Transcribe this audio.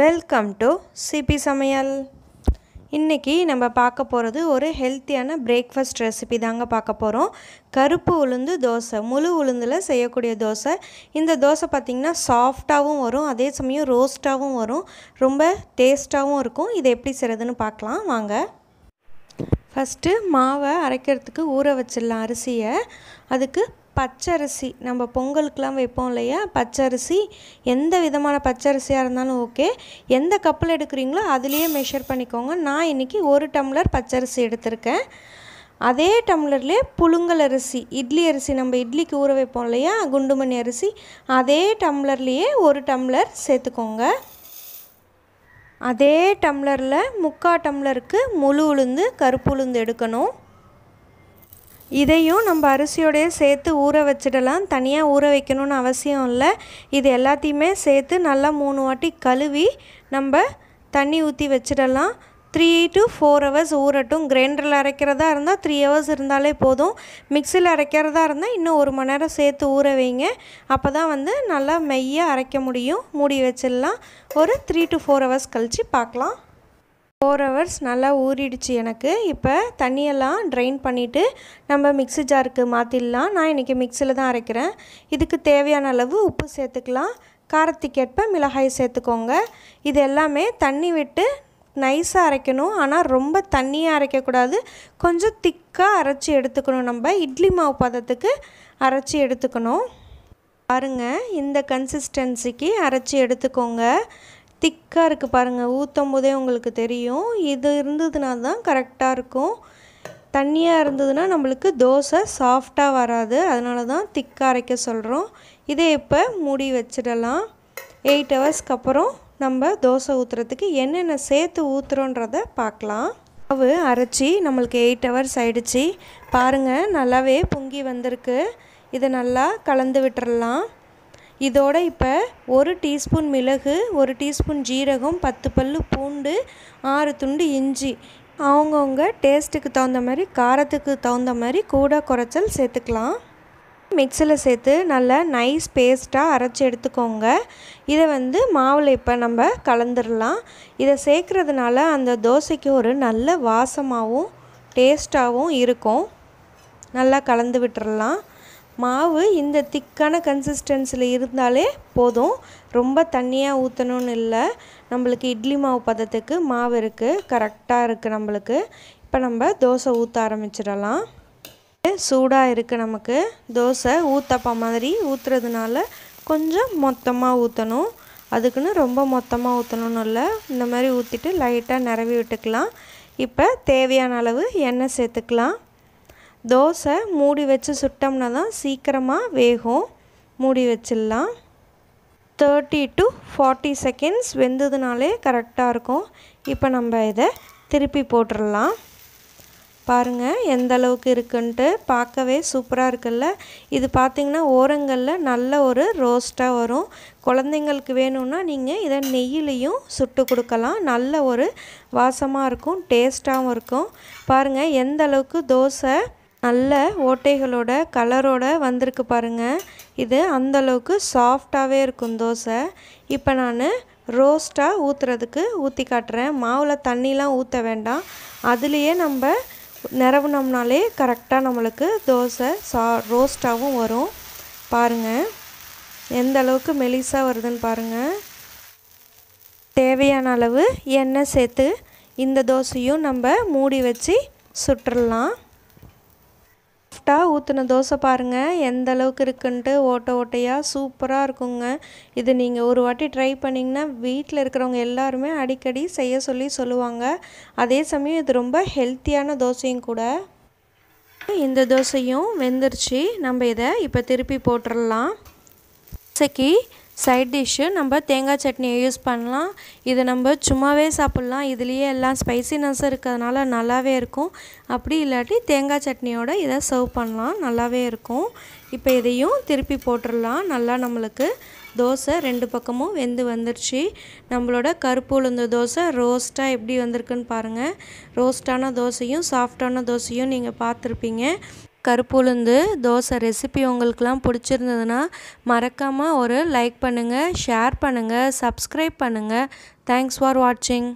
welcome to CP சமையல் இன்றைக்கி நம்ம பார்க்க போகிறது ஒரு ஹெல்த்தியான பிரேக்ஃபாஸ்ட் ரெசிபி தாங்க பார்க்க போகிறோம் கருப்பு உளுந்து தோசை முழு உளுந்தில் செய்யக்கூடிய தோசை இந்த தோசை பார்த்திங்கன்னா சாஃப்டாகவும் வரும் அதே சமயம் ரோஸ்ட்டாகவும் வரும் ரொம்ப டேஸ்ட்டாகவும் இருக்கும் இதை எப்படி செய்கிறதுன்னு பார்க்கலாம் வாங்க ஃபஸ்ட்டு மாவை அரைக்கிறதுக்கு ஊற வச்சிடலாம் அரிசியை அதுக்கு பச்சரிசி நம்ம பொங்கலுக்கெலாம் வைப்போம் இல்லையா பச்சரிசி எந்த விதமான பச்சரிசியாக இருந்தாலும் ஓகே எந்த கப்பில் எடுக்கிறீங்களோ அதுலேயே மெஷர் பண்ணிக்கோங்க நான் இன்றைக்கி ஒரு டம்ளர் பச்சரிசி எடுத்திருக்கேன் அதே டம்ளர்லேயே புழுங்கல் அரிசி இட்லி அரிசி நம்ம இட்லிக்கு ஊற வைப்போம் இல்லையா குண்டுமணி அரிசி அதே டம்ளர்லேயே ஒரு டம்ளர் சேர்த்துக்கோங்க அதே டம்ளரில் முக்கால் டம்ளருக்கு முழு உளுந்து கருப்பு உளுந்து எடுக்கணும் இதையும் நம்ம அரிசியோடையே சேர்த்து ஊற வச்சிடலாம் தனியாக ஊற வைக்கணும்னு அவசியம் இல்லை இது எல்லாத்தையுமே சேர்த்து நல்லா மூணு வாட்டி கழுவி நம்ம தண்ணி ஊற்றி வச்சிடலாம் த்ரீ டு ஃபோர் ஹவர்ஸ் ஊறட்டும் கிரைண்டரில் அரைக்கிறதா இருந்தால் த்ரீ ஹவர்ஸ் இருந்தாலே போதும் மிக்சியில் அரைக்கிறதா இருந்தால் இன்னும் ஒரு மணி நேரம் சேர்த்து ஊற வைங்க அப்போ தான் வந்து நல்லா மெய்யாக அரைக்க முடியும் மூடி வச்சிடலாம் ஒரு த்ரீ டு ஃபோர் ஹவர்ஸ் கழித்து பார்க்கலாம் ஃபோர் ஹவர்ஸ் நல்லா ஊறிடுச்சு எனக்கு இப்போ தண்ணியெல்லாம் ட்ரைன் பண்ணிவிட்டு நம்ம மிக்ஸி ஜாருக்கு மாற்றிடலாம் நான் இன்றைக்கி மிக்சியில் தான் அரைக்கிறேன் இதுக்கு தேவையான அளவு உப்பு சேர்த்துக்கலாம் காரத்துக்கேற்ப மிளகாய் சேர்த்துக்கோங்க இது எல்லாமே தண்ணி விட்டு நைஸாக அரைக்கணும் ஆனால் ரொம்ப தண்ணியாக அரைக்கக்கூடாது கொஞ்சம் திக்காக அரைச்சி எடுத்துக்கணும் நம்ம இட்லி மாவு பதத்துக்கு அரைச்சி எடுத்துக்கணும் பாருங்கள் இந்த கன்சிஸ்டன்சிக்கு அரைச்சி எடுத்துக்கோங்க திக்காக இருக்குது பாருங்கள் ஊற்றும் போதே உங்களுக்கு தெரியும் இது இருந்ததுனால தான் கரெக்டாக இருக்கும் தண்ணியாக இருந்ததுன்னா நம்மளுக்கு தோசை சாஃப்டாக வராது அதனால தான் திக்காக அரைக்க சொல்கிறோம் இதை இப்போ மூடி வச்சிடலாம் எயிட் ஹவர்ஸ்க்கு அப்புறம் நம்ம தோசை ஊற்றுறதுக்கு என்னென்ன சேர்த்து ஊற்றுறோன்றத பார்க்கலாம் மாவு அரைச்சி நம்மளுக்கு எயிட் ஹவர்ஸ் ஆயிடுச்சு பாருங்கள் நல்லாவே பொங்கி வந்திருக்கு இதை நல்லா கலந்து விட்டுறலாம் இதோட இப்போ ஒரு டீஸ்பூன் மிளகு ஒரு டீஸ்பூன் ஜீரகம் பத்து பல்லு பூண்டு ஆறு துண்டு இஞ்சி அவங்கவுங்க டேஸ்ட்டுக்கு தகுந்த மாதிரி காரத்துக்கு தகுந்த மாதிரி கூட குறைச்சல் சேர்த்துக்கலாம் மிக்சியில் சேர்த்து நல்லா நைஸ் பேஸ்ட்டாக அரைச்சி எடுத்துக்கோங்க இதை வந்து மாவில் இப்போ நம்ம கலந்துடலாம் இதை சேர்க்குறதுனால அந்த தோசைக்கு ஒரு நல்ல வாசமாகவும் டேஸ்ட்டாகவும் இருக்கும் நல்லா கலந்து விட்டுடலாம் மாவு இந்த திக்கான கன்சிஸ்டன்சியில் இருந்தாலே போதும் ரொம்ப தண்ணியாக ஊற்றணும்னு இல்லை நம்மளுக்கு இட்லி மாவு பதத்துக்கு மாவு இருக்குது கரெக்டாக இருக்குது நம்மளுக்கு இப்போ நம்ம தோசை ஊற்ற ஆரம்பிச்சிடலாம் சூடாக இருக்குது நமக்கு தோசை ஊற்றப்பா மாதிரி ஊற்றுறதுனால கொஞ்சம் மொத்தமாக ஊற்றணும் அதுக்குன்னு ரொம்ப மொத்தமாக ஊற்றணும்னு இல்லை இந்த மாதிரி ஊற்றிட்டு லைட்டாக நிரவி விட்டுக்கலாம் இப்போ தேவையான அளவு எண்ணெய் சேர்த்துக்கலாம் தோசை மூடி வச்சு சுட்டோம்னா தான் சீக்கிரமாக வேகும் மூடி வச்சிடலாம் தேர்ட்டி டு ஃபார்ட்டி செகண்ட்ஸ் வெந்ததுனாலே கரெக்டாக இருக்கும் இப்போ நம்ம இதை திருப்பி போட்டுடலாம் பாருங்கள் எந்த அளவுக்கு இருக்குன்ட்டு பார்க்கவே சூப்பராக இருக்குல்ல இது பார்த்திங்கன்னா ஓரங்களில் நல்ல ஒரு ரோஸ்ட்டாக வரும் குழந்தைங்களுக்கு வேணும்னா நீங்கள் இதை நெய்யிலையும் சுட்டு கொடுக்கலாம் நல்ல ஒரு வாசமாக இருக்கும் டேஸ்ட்டாகவும் இருக்கும் பாருங்கள் எந்த அளவுக்கு தோசை நல்ல ஓட்டைகளோட கலரோட வந்திருக்கு பாருங்கள் இது அந்தளவுக்கு சாஃப்டாகவே இருக்கும் தோசை இப்போ நான் ரோஸ்ட்டாக ஊற்றுறதுக்கு ஊற்றி காட்டுறேன் மாவில் தண்ணிலாம் ஊற்ற வேண்டாம் அதுலேயே நம்ம நிரவுனோம்னாலே கரெக்டாக நம்மளுக்கு தோசை சா ரோஸ்ட்டாகவும் வரும் பாருங்கள் எந்த அளவுக்கு மெலிசாக வருதுன்னு பாருங்கள் தேவையான அளவு எண்ணெய் சேர்த்து இந்த தோசையும் நம்ம மூடி வச்சு சுட்டுடலாம் கரெக்டாக ஊற்றின தோசை பாருங்கள் எந்த அளவுக்கு இருக்குன்ட்டு ஓட்டை ஓட்டையாக சூப்பராக இருக்குங்க இது நீங்கள் ஒரு வாட்டி ட்ரை பண்ணிங்கன்னா வீட்டில் இருக்கிறவங்க எல்லாருமே அடிக்கடி செய்ய சொல்லி சொல்லுவாங்க அதே சமயம் இது ரொம்ப ஹெல்த்தியான தோசையும் கூட இந்த தோசையும் வெந்துருச்சு நம்ம இதை இப்போ திருப்பி போட்டுடலாம் தோசைக்கு சைட் டிஷ்ஷு நம்ம தேங்காய் சட்னியை யூஸ் பண்ணலாம் இது நம்ம சும்மாவே சாப்பிட்லாம் இதுலேயே எல்லாம் ஸ்பைசினஸ்ஸும் இருக்கிறதுனால நல்லாவே இருக்கும் அப்படி இல்லாட்டி தேங்காய் சட்னியோடு இதை சர்வ் பண்ணலாம் நல்லாவே இருக்கும் இப்போ இதையும் திருப்பி போட்டுடலாம் நல்லா நம்மளுக்கு தோசை ரெண்டு பக்கமும் வெந்து வந்துருச்சு நம்மளோட கருப்பு உளுந்த தோசை ரோஸ்ட்டாக எப்படி வந்திருக்குன்னு பாருங்கள் ரோஸ்டான தோசையும் சாஃப்டான தோசையும் நீங்கள் பார்த்துருப்பீங்க கருப்புளுந்து தோசை ரெசிபி உங்களுக்கெல்லாம் பிடிச்சிருந்ததுன்னா மறக்காமல் ஒரு லைக் பண்ணுங்கள் ஷேர் பண்ணுங்கள் சப்ஸ்கிரைப் பண்ணுங்கள் தேங்க்ஸ் ஃபார் வாட்சிங்